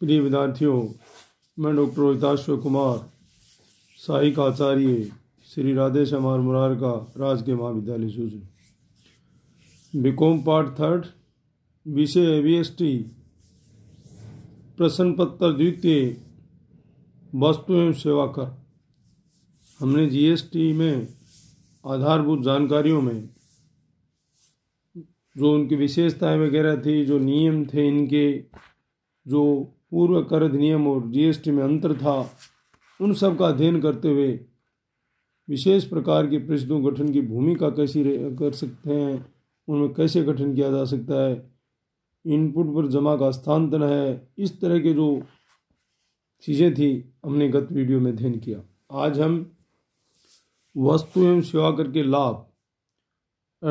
प्रिय विद्यार्थियों मैं डॉक्टर रोहिताश्व कुमार सहायक आचार्य श्री राधेश अमार मुरार का राजकीय महाविद्यालय सूचना बीकॉम पार्ट थर्ड विषय ए एस टी प्रश्न पत्र द्वितीय वस्तु एवं सेवा कर हमने जीएसटी में आधारभूत जानकारियों में जो उनकी विशेषताएं वगैरह थी जो नियम थे इनके जो पूर्व कर अधिनियम और जीएसटी में अंतर था उन सब का अध्ययन करते हुए विशेष प्रकार के परिषदों गठन की भूमिका कैसी कर सकते हैं उनमें कैसे गठन किया जा सकता है इनपुट पर जमा का स्थानांतरण है इस तरह के जो चीज़ें थी हमने गत वीडियो में अध्ययन किया आज हम वस्तु एवं सेवा कर के लाभ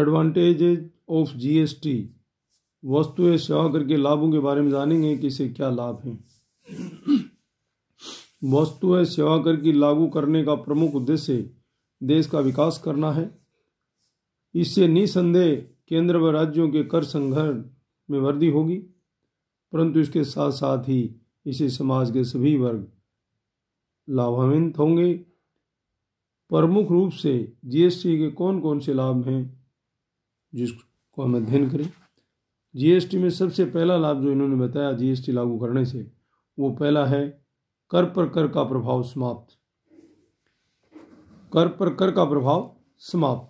एडवांटेजेज ऑफ जीएसटी वस्तु सेवा के लाभों के बारे में जानेंगे कि इसे क्या लाभ है वस्तु कर की लागू करने का प्रमुख उद्देश्य देश का विकास करना है इससे निसंदेह केंद्र व राज्यों के कर संघर्ष में वृद्धि होगी परंतु इसके साथ साथ ही इसे समाज के सभी वर्ग लाभान्वित होंगे प्रमुख रूप से जीएसटी के कौन कौन से लाभ हैं जिसको हम अध्ययन करें जीएसटी में सबसे पहला लाभ जो इन्होंने बताया जीएसटी लागू करने से वो पहला है कर पर कर का प्रभाव समाप्त कर पर कर का प्रभाव समाप्त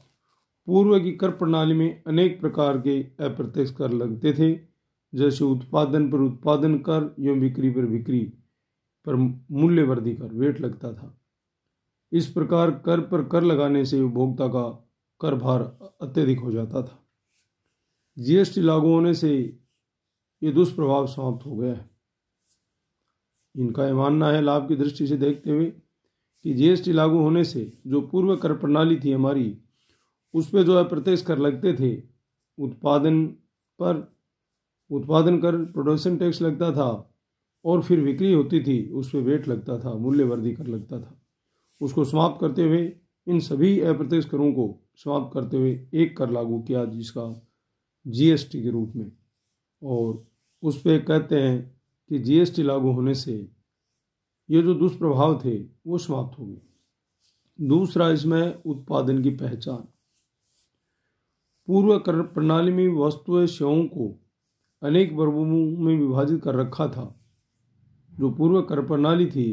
पूर्व की कर प्रणाली में अनेक प्रकार के अप्रत्यक्ष कर लगते थे जैसे उत्पादन पर उत्पादन कर एवं बिक्री पर बिक्री पर मूल्य वृद्धि कर वेट लगता था इस प्रकार कर पर कर लगाने से उपभोक्ता का कर भार अत्यधिक हो जाता था जीएसटी लागू होने से ये दुष्प्रभाव समाप्त हो गया है इनका यह मानना है लाभ की दृष्टि से देखते हुए कि जीएसटी लागू होने से जो पूर्व कर प्रणाली थी हमारी उस पर जो है प्रत्यक्ष कर लगते थे उत्पादन पर उत्पादन कर प्रोडक्शन टैक्स लगता था और फिर बिक्री होती थी उस पर वेट लगता था मूल्यवर्धि कर लगता था उसको समाप्त करते हुए इन सभी अप्रत्यक्ष करों को समाप्त करते हुए एक कर लागू किया जिसका जीएसटी के रूप में और उस पर कहते हैं कि जीएसटी लागू होने से ये जो दुष्प्रभाव थे वो समाप्त हो गए दूसरा इसमें उत्पादन की पहचान पूर्व कर प्रणाली में वस्तु सेवाओं को अनेक वर्गों में विभाजित कर रखा था जो पूर्व कर प्रणाली थी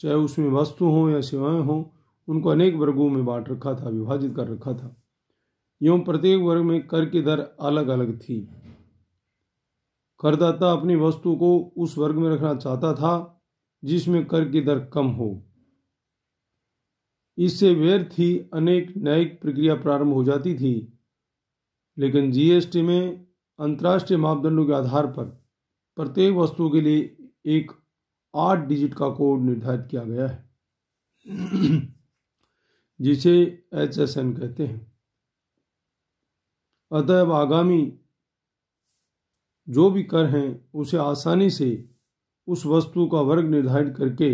चाहे उसमें वस्तु हों या सेवाएं हों उनको अनेक वर्गों में बांट रखा था विभाजित कर रखा था यूं प्रत्येक वर्ग में कर की दर अलग अलग थी करदाता अपनी वस्तु को उस वर्ग में रखना चाहता था जिसमें कर की दर कम हो इससे व्यर्थ ही अनेक न्यायिक प्रक्रिया प्रारंभ हो जाती थी लेकिन जीएसटी में अंतर्राष्ट्रीय मापदंडों के आधार पर प्रत्येक वस्तु के लिए एक आठ डिजिट का कोड निर्धारित किया गया है जिसे एच कहते हैं अतएव आगामी जो भी कर हैं उसे आसानी से उस वस्तु का वर्ग निर्धारित करके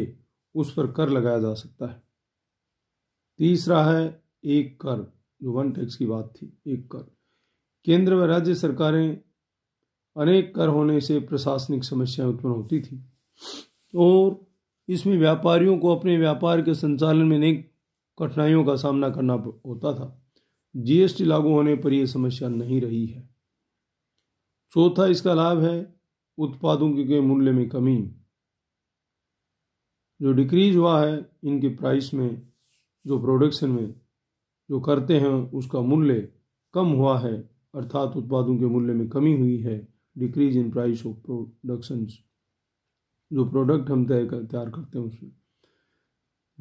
उस पर कर लगाया जा सकता है तीसरा है एक कर जो वन टैक्स की बात थी एक कर केंद्र व राज्य सरकारें अनेक कर होने से प्रशासनिक समस्याएं उत्पन्न होती थी और इसमें व्यापारियों को अपने व्यापार के संचालन में अनेक कठिनाइयों का सामना करना होता था जीएसटी लागू होने पर यह समस्या नहीं रही है चौथा इसका लाभ है उत्पादों के मूल्य में कमी जो डिक्रीज हुआ है इनके प्राइस में जो प्रोडक्शन में जो करते हैं उसका मूल्य कम हुआ है अर्थात उत्पादों के मूल्य में कमी हुई है decrease in price of productions जो प्रोडक्ट हम तय कर तैयार करते हैं उसमें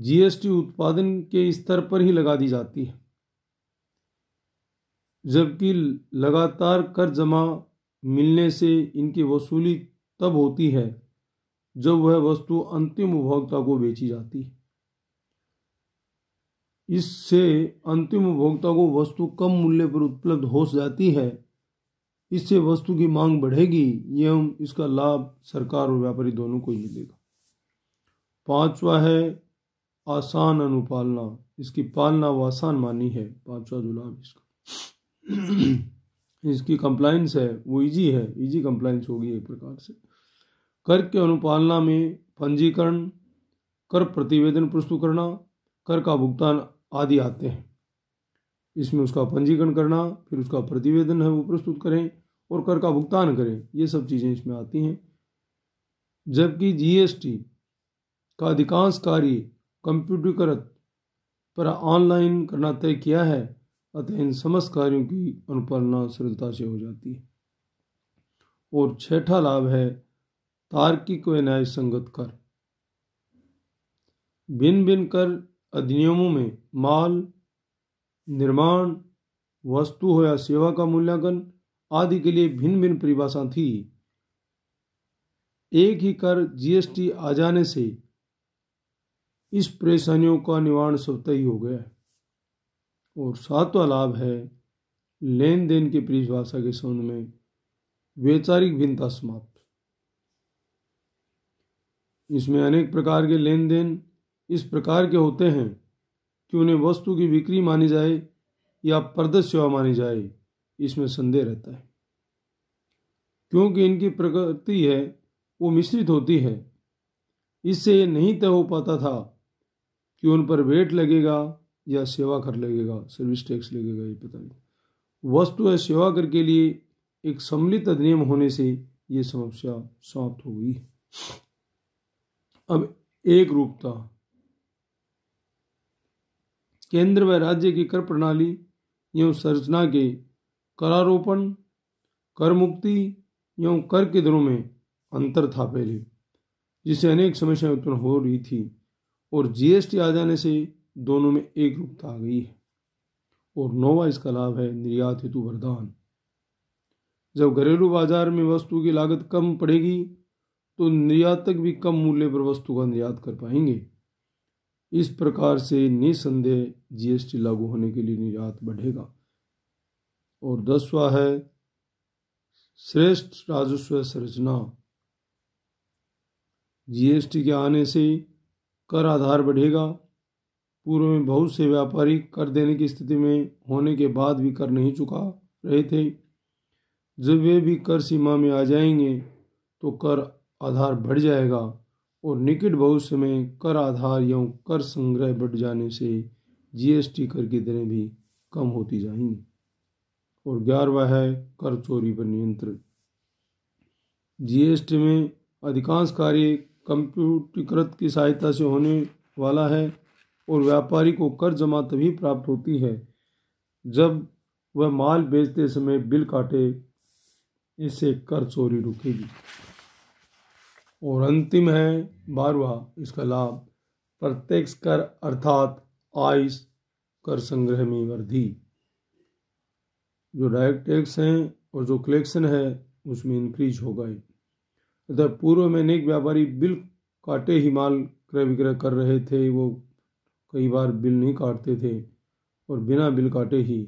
जीएसटी उत्पादन के स्तर पर ही लगा दी जाती है जबकि लगातार कर जमा मिलने से इनकी वसूली तब होती है जब वह वस्तु अंतिम उपभोक्ता को बेची जाती है इससे अंतिम उपभोक्ता को वस्तु कम मूल्य पर उपलब्ध हो जाती है इससे वस्तु की मांग बढ़ेगी एवं इसका लाभ सरकार और व्यापारी दोनों को ही मिलेगा पांचवा है आसान अनुपालना इसकी पालना व आसान मानी है पांचवा जुलाब इसका इसकी कंप्लाइंस है वो इजी है इजी कंप्लाइंस होगी एक प्रकार से कर के अनुपालना में पंजीकरण कर प्रतिवेदन प्रस्तुत करना कर का भुगतान आदि आते हैं इसमें उसका पंजीकरण करना फिर उसका प्रतिवेदन है वो प्रस्तुत करें और कर का भुगतान करें ये सब चीज़ें इसमें आती हैं जबकि जीएसटी का अधिकांश कार्य कंप्यूटरकृत पर ऑनलाइन करना तय किया है अतः इन समस्त कार्यों की अनुपालना सरलता से हो जाती है और छठा लाभ है तार्किक व न्याय संगत कर भिन्न भिन्न कर अधिनियमों में माल निर्माण वस्तु हो या सेवा का मूल्यांकन आदि के लिए भिन्न भिन्न परिभाषा थी एक ही कर जीएसटी आ जाने से इस परेशानियों का निवारण स्वतः ही हो गया है और सातवां लाभ है लेन देन की परिभाषा के सोन में वैचारिक भिन्नता समाप्त इसमें अनेक प्रकार के लेन देन इस प्रकार के होते हैं कि उन्हें वस्तु की बिक्री मानी जाए या परदस सेवा मानी जाए इसमें संदेह रहता है क्योंकि इनकी प्रकृति है वो मिश्रित होती है इससे ये नहीं तय हो पाता था कि उन पर वेट लगेगा या सेवा कर लगेगा सर्विस टैक्स लगेगा ये पता नहीं वस्तु या सेवा कर के लिए एक सम्मिलित अधिनियम होने से ये समस्या समाप्त हो गई अब एक रूपता केंद्र व राज्य की कर प्रणाली एवं संरचना के करारोपण कर मुक्ति एवं कर के दरों में अंतर था पहले जिससे अनेक समस्याएं उत्पन्न हो रही थी और जीएसटी आ जाने से दोनों में एक रूपता आ गई है और नोवा इसका लाभ है निर्यात हेतु वरदान जब घरेलू बाजार में वस्तु की लागत कम पड़ेगी तो निर्यातक भी कम मूल्य पर वस्तु का निर्यात कर पाएंगे इस प्रकार से निसंदेह जीएसटी लागू होने के लिए निर्यात बढ़ेगा और दसवा है श्रेष्ठ राजस्व संरचना जीएसटी के आने से कर आधार बढ़ेगा पूर्व में बहुत से व्यापारी कर देने की स्थिति में होने के बाद भी कर नहीं चुका रहे थे जब वे भी कर सीमा में आ जाएंगे तो कर आधार बढ़ जाएगा और निकट भविष्य में कर आधार एवं कर संग्रह बढ़ जाने से जीएसटी कर की दरें भी कम होती जाएंगी और ग्यारहवा है कर चोरी पर नियंत्रण जीएसटी में अधिकांश कार्य कंप्यूटरीकृत की सहायता से होने वाला है और व्यापारी को कर जमा तभी प्राप्त होती है जब वह माल बेचते समय बिल काटे इससे कर चोरी रुकेगी और अंतिम है बारवा इसका लाभ प्रत्यक्ष कर अर्थात आइस कर संग्रह में वृद्धि जो डायरेक्ट टैक्स हैं और जो कलेक्शन है उसमें इंक्रीज हो गए अतः पूर्व में अनेक व्यापारी बिल काटे ही माल क्रय विक्रय कर रहे थे वो कई बार बिल नहीं काटते थे और बिना बिल काटे ही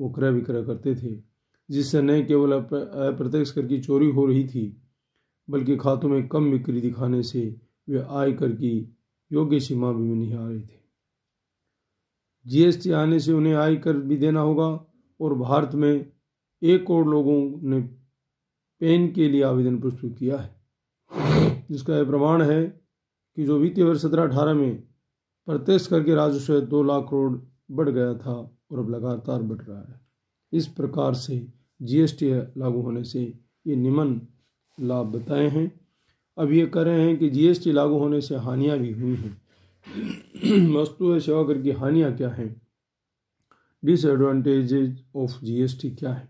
वो क्रय विक्रय करते थे जिससे न केवल अप्रत्यक्ष कर की चोरी हो रही थी बल्कि खातों में कम बिक्री दिखाने से वे आय कर की योग्य सीमा भी नहीं आ रहे थे जीएसटी आने से उन्हें आय कर भी देना होगा और भारत में एक करोड़ लोगों ने पेन के लिए आवेदन प्रस्तुत किया है जिसका यह प्रमाण है कि जो वित्तीय वर्ष सत्रह अठारह में प्रत्यक्ष कर के राजस्व दो लाख करोड़ बढ़ गया था और अब लगातार बढ़ रहा है इस प्रकार से जीएसटी लागू होने से ये निम्न लाभ बताए हैं अब ये कह रहे हैं कि जीएसटी लागू होने से हानियां भी हुई हैं वस्तु है सेवा कर की हानियां क्या हैं डिसएडवांटेज ऑफ जीएसटी क्या है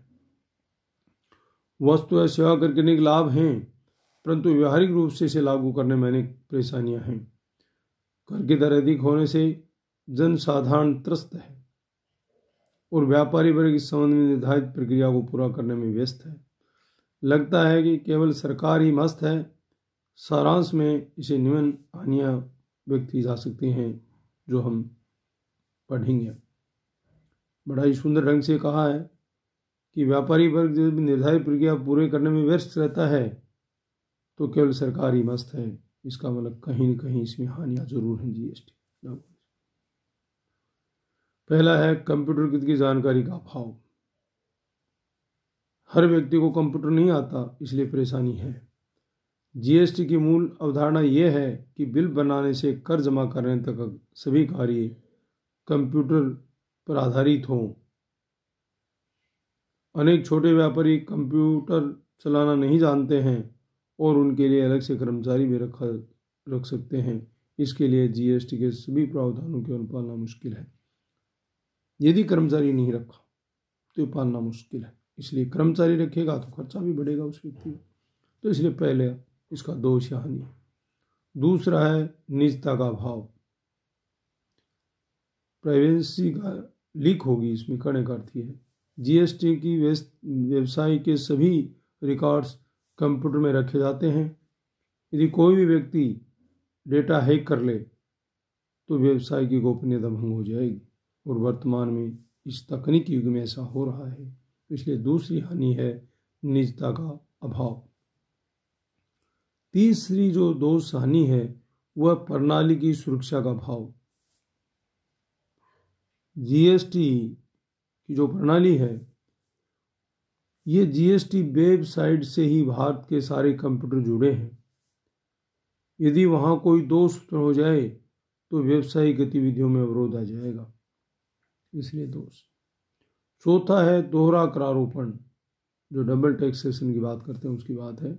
वस्तु है सेवा कर अनेक लाभ हैं परंतु व्यवहारिक रूप से इसे लागू करने में अनेक परेशानियां हैं कर की दर अधिक होने से जनसाधारण त्रस्त है और व्यापारी वर्ग इस संबंध में निर्धारित प्रक्रिया को पूरा करने में व्यस्त है लगता है कि केवल सरकार ही मस्त है सारांश में इसे निम्न हानियाँ व्यक्ति जा सकती हैं जो हम पढ़ेंगे बड़ा ही सुंदर ढंग से कहा है कि व्यापारी वर्ग जब निर्धारित प्रक्रिया पूरे करने में व्यस्त रहता है तो केवल सरकार ही मस्त है इसका मतलब कहीं ना कहीं इसमें हानियाँ जरूर हैं जीएसटी पहला है कंप्यूटर की जानकारी का अभाव हर व्यक्ति को कंप्यूटर नहीं आता इसलिए परेशानी है जीएसटी की मूल अवधारणा यह है कि बिल बनाने से कर जमा करने तक सभी कार्य कंप्यूटर पर आधारित हों अनेक छोटे व्यापारी कंप्यूटर चलाना नहीं जानते हैं और उनके लिए अलग से कर्मचारी भी रखा रख सकते हैं इसके लिए जीएसटी के सभी प्रावधानों की अनुपालना मुश्किल है यदि कर्मचारी नहीं रखा तो पालना मुश्किल है इसलिए कर्मचारी रखेगा तो खर्चा भी बढ़ेगा उस व्यक्ति को तो इसलिए पहले इसका दोष यहाँ हानि दूसरा है निजता का भाव प्राइवेसी का लीक होगी इसमें कड़े का अर्थ है जीएसटी की व्यवसाय के सभी रिकॉर्ड्स कंप्यूटर में रखे जाते हैं यदि कोई भी व्यक्ति डेटा हैक कर ले तो व्यवसाय की गोपनीयता भंग हो जाएगी और वर्तमान में इस तकनीकी युग में ऐसा हो रहा है इसलिए दूसरी हानि है निजता का अभाव तीसरी जो दोष हानि है वह प्रणाली की सुरक्षा का भाव जीएसटी की जो प्रणाली है ये जीएसटी वेबसाइट से ही भारत के सारे कंप्यूटर जुड़े हैं यदि वहाँ कोई दोष हो जाए तो व्यवसायिक गतिविधियों में अवरोध आ जाएगा इसलिए दोष चौथा है दोहरा करारोपण जो डबल टैक्सेशन की बात करते हैं उसकी बात है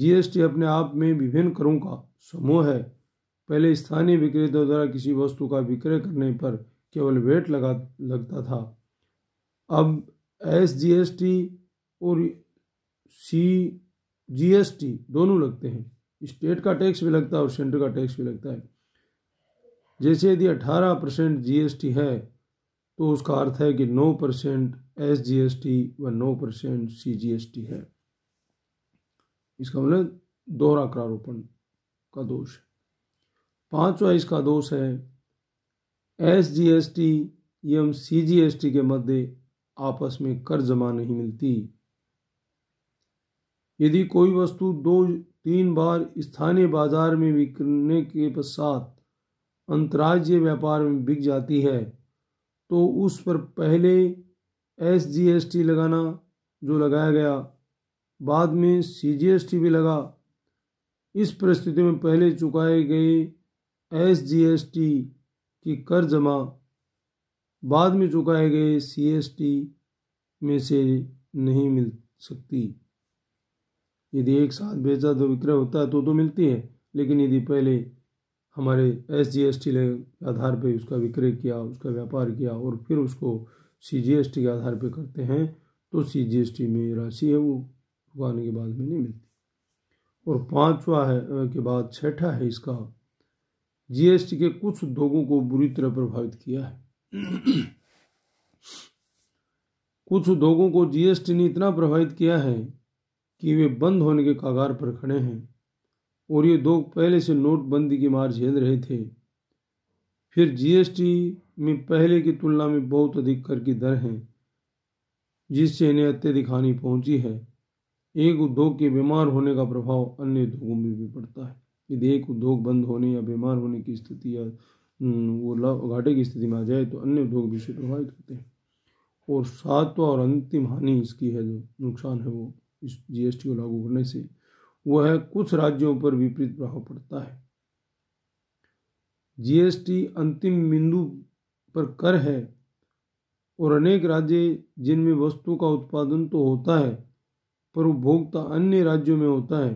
जीएसटी अपने आप में विभिन्न करों का समूह है पहले स्थानीय विक्रेता द्वारा किसी वस्तु का विक्रय करने पर केवल वेट लगा लगता था अब एस जी एस टी और सी जीएसटी दोनों लगते हैं स्टेट का टैक्स भी लगता है और सेंटर का टैक्स भी लगता है जैसे यदि 18 परसेंट जीएसटी है तो उसका अर्थ है कि 9 percent S G S T व नौ percent C G S T है इसका मतलब दोहरा करारोपण का दोष है पांचवा इसका दोष है एस जी एस टी एवं सी जी एस टी के मध्य आपस में कर जमा नहीं मिलती यदि कोई वस्तु दो तीन बार स्थानीय बाजार में बिकने के पश्चात अंतर्राज्य व्यापार में बिक जाती है तो उस पर पहले एस जी एस टी लगाना जो लगाया गया बाद में सी जी एस टी भी लगा इस परिस्थिति में पहले चुकाए गए एस जी एस टी की कर जमा बाद में चुकाए गए सी एस टी में से नहीं मिल सकती यदि एक साथ बेचा तो विक्रय होता है तो तो मिलती है लेकिन यदि पहले हमारे एस जी एस टी के आधार पर उसका विक्रय किया उसका व्यापार किया और फिर उसको सी जी एस टी के आधार पर करते हैं तो सी जी एस टी में राशि है वो चुकाने के बाद में नहीं मिलती और पांचवा है के बाद छठा है इसका जी एस टी के कुछ उद्योगों को बुरी तरह प्रभावित किया है कुछ उद्योगों को जीएसटी ने इतना प्रभावित किया है कि वे बंद होने के कागार पर खड़े हैं और ये दो पहले से नोटबंदी की मार झेल रहे थे फिर जीएसटी में पहले की तुलना में बहुत अधिक कर की दर है जिससे इन्हें अत्यधिक हानि पहुंची है एक उद्योग के बीमार होने का प्रभाव अन्य उद्योगों में भी पड़ता है यदि एक उद्योग बंद होने या बीमार होने की स्थिति या वो घाटे की स्थिति में आ जाए तो अन्य उद्योग भी से प्रभावित होते हैं और सातवा और अंतिम हानि इसकी है जो नुकसान है वो इस जीएसटी को लागू करने से वह कुछ राज्यों पर विपरीत प्रभाव पड़ता है जीएसटी अंतिम बिंदु पर कर है और अनेक राज्य जिनमें वस्तु का उत्पादन तो होता है पर उपभोक्ता अन्य राज्यों में होता है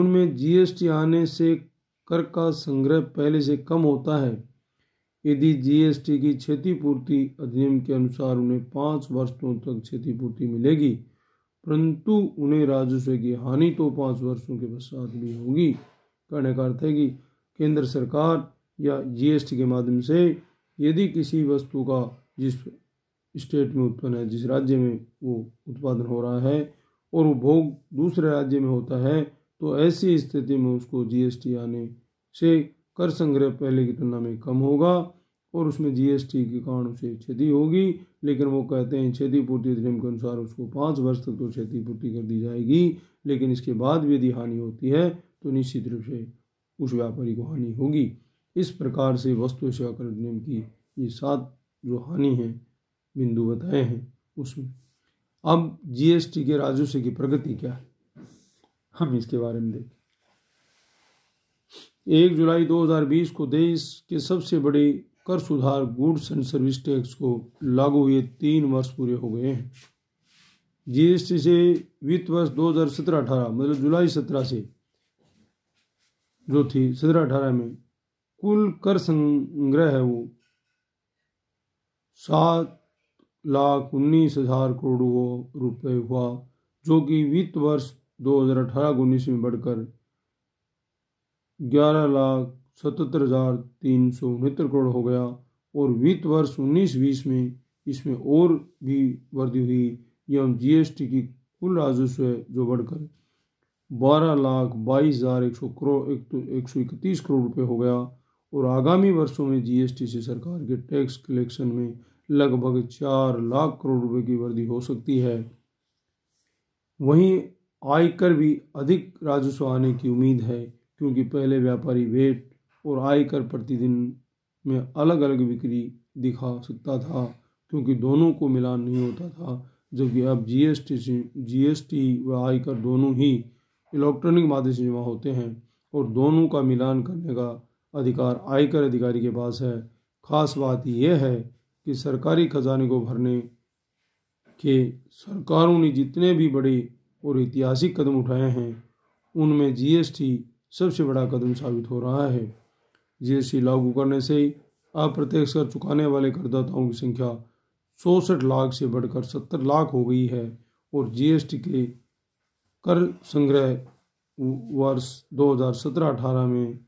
उनमें जीएसटी आने से कर का संग्रह पहले से कम होता है यदि जीएसटी की क्षतिपूर्ति अधिनियम के अनुसार उन्हें पाँच वर्षों तक क्षतिपूर्ति मिलेगी परंतु उन्हें राजस्व की हानि तो पाँच वर्षों के पश्चात भी होगी कहने का अर्थ है कि केंद्र सरकार या जीएसटी के माध्यम से यदि किसी वस्तु का जिस स्टेट में उत्पन्न है जिस राज्य में वो उत्पादन हो रहा है और उपभोग दूसरे राज्य में होता है तो ऐसी स्थिति में उसको जीएसटी आने से कर संग्रह पहले की तुलना में कम होगा और उसमें जीएसटी के कारण उसे क्षति होगी लेकिन वो कहते हैं क्षतिपूर्ति अधिनियम के अनुसार उसको पाँच वर्ष तक तो क्षतिपूर्ति कर दी जाएगी लेकिन इसके बाद भी यदि हानि होती है तो निश्चित रूप से उस व्यापारी को हानि होगी इस प्रकार से वस्तु सेवा कर अधिनियम की ये सात जो हानि है बिंदु बताए हैं उसमें अब जीएसटी के राजस्व की प्रगति क्या है हम इसके बारे में देखें एक जुलाई 2020 को देश के सबसे बड़े कर सुधार गुड्स एंड सर्विस टैक्स को लागू हुए तीन वर्ष पूरे हो गए हैं जीएसटी से वित्त वर्ष 2017-18 मतलब जुलाई 17 से जो थी 17-18 में कुल कर संग्रह है वो सात लाख उन्नीस हजार करोड़ रुपए हुआ जो कि वित्त वर्ष 2018-19 में बढ़कर ग्यारह लाख सतहत्तर हजार तीन सौ उनहत्तर करोड़ हो गया और वित्त वर्ष उन्नीस बीस में इसमें और भी वृद्धि हुई एवं जीएसटी की कुल राजस्व है जो बढ़कर बारह लाख बाईस हजार एक सौ करोड़ एक तो सौ इकतीस करोड़ रुपये हो गया और आगामी वर्षों में जीएसटी से सरकार के टैक्स कलेक्शन में लगभग चार लाख करोड़ रुपए की वृद्धि हो सकती है वहीं आयकर भी अधिक राजस्व आने की उम्मीद है क्योंकि पहले व्यापारी वेट और आयकर प्रतिदिन में अलग अलग बिक्री दिखा सकता था क्योंकि दोनों को मिलान नहीं होता था जबकि अब जीएसटी से जीएसटी व आयकर दोनों ही इलेक्ट्रॉनिक माध्यम से जमा होते हैं और दोनों का मिलान करने का अधिकार आयकर अधिकारी के पास है खास बात यह है कि सरकारी खजाने को भरने के सरकारों ने जितने भी बड़े और ऐतिहासिक कदम उठाए हैं उनमें जीएसटी सबसे बड़ा कदम साबित हो रहा है जीएसटी लागू करने से अप्रत्यक्ष कर चुकाने वाले करदाताओं की संख्या चौसठ लाख से बढ़कर सत्तर लाख हो गई है और जीएसटी के कर संग्रह वर्ष 2017-18 में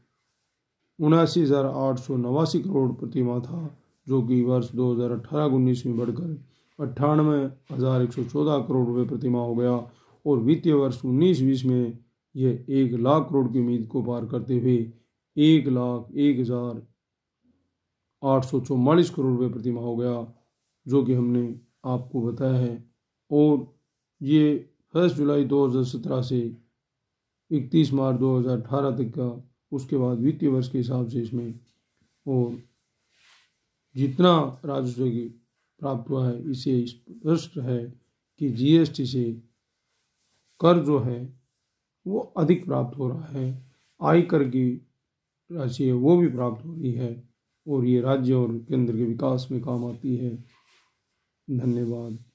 उनासी हज़ार आठ सौ नवासी करोड़ प्रतिमा था जो कि वर्ष 2018-19 में बढ़कर अट्ठानवे हज़ार एक सौ चौदह करोड़ रुपये प्रतिमा हो गया और वित्तीय वर्ष उन्नीस बीस में यह एक लाख करोड़ की उम्मीद को पार करते हुए एक लाख एक हज़ार आठ सौ चौवालीस करोड़ रुपये प्रतिमा हो गया जो कि हमने आपको बताया है और ये फर्स्ट जुलाई 2017 से 31 मार्च 2018 तक का उसके बाद वित्तीय वर्ष के हिसाब से इसमें और जितना राजस्व की प्राप्त हुआ है इसे स्पष्ट है कि जीएसटी से कर जो है वो अधिक प्राप्त हो रहा है आयकर की राशि है वो भी प्राप्त हो रही है और ये राज्य और केंद्र के विकास में काम आती है धन्यवाद